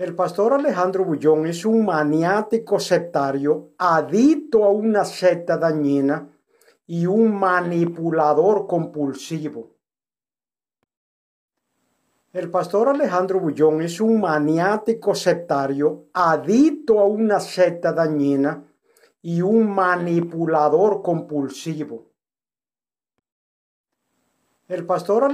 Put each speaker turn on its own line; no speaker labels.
El pastor Alejandro Bullón es un maniático sectario, adicto a una secta dañina y un manipulador compulsivo. El pastor Alejandro Bullón es un maniático sectario, adicto a una secta dañina y un manipulador compulsivo.
El pastor Alejandro